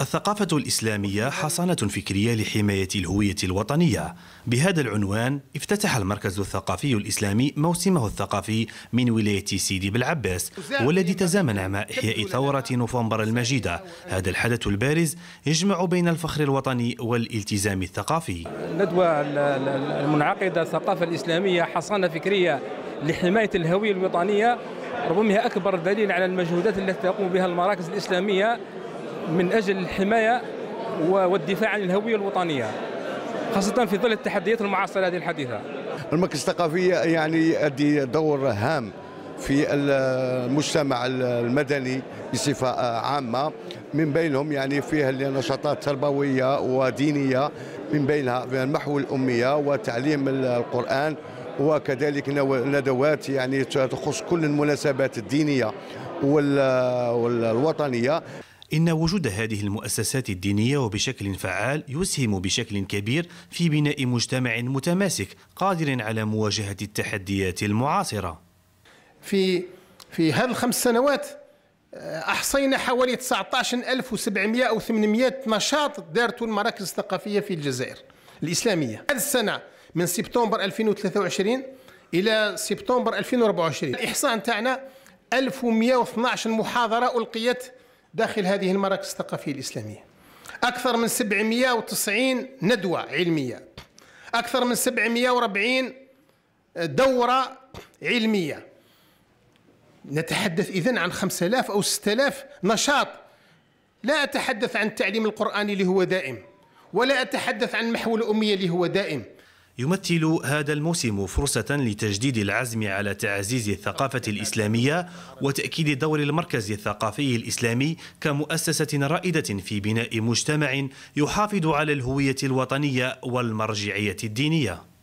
الثقافة الإسلامية حصانة فكرية لحماية الهوية الوطنية بهذا العنوان افتتح المركز الثقافي الإسلامي موسمه الثقافي من ولاية سيدي بالعباس والذي تزامن مع إحياء ثورة نوفمبر المجيدة هذا الحدث البارز يجمع بين الفخر الوطني والالتزام الثقافي الندوة المنعقدة الثقافة الإسلامية حصانة فكرية لحماية الهوية الوطنية ربما هي أكبر دليل على المجهودات التي تقوم بها المراكز الإسلامية من أجل الحماية والدفاع عن الهوية الوطنية خاصة في ظل التحديات المعاصرة هذه الحديثة المركز الثقافي يعني يؤدي دور هام في المجتمع المدني بصفة عامة من بينهم يعني فيها النشاطات التربويه ودينية من بينها محو الأمية وتعليم القرآن وكذلك ندوات يعني تخص كل المناسبات الدينية والوطنية إن وجود هذه المؤسسات الدينية وبشكل فعال يسهم بشكل كبير في بناء مجتمع متماسك قادر على مواجهة التحديات المعاصرة في في هذه الخمس سنوات آه، أحصينا حوالي 19700 أو 800 نشاط دارته المراكز الثقافية في الجزائر الإسلامية هذه السنة من سبتمبر 2023 إلى سبتمبر 2024 الإحصاء تاعنا 1112 محاضرة ألقيت داخل هذه المراكز الثقافية الإسلامية أكثر من 790 ندوة علمية أكثر من 740 دورة علمية نتحدث إذن عن 5000 أو 6000 نشاط لا أتحدث عن التعليم القرآني اللي هو دائم ولا أتحدث عن محو الأمية اللي هو دائم يمثل هذا الموسم فرصة لتجديد العزم على تعزيز الثقافة الإسلامية وتأكيد دور المركز الثقافي الإسلامي كمؤسسة رائدة في بناء مجتمع يحافظ على الهوية الوطنية والمرجعية الدينية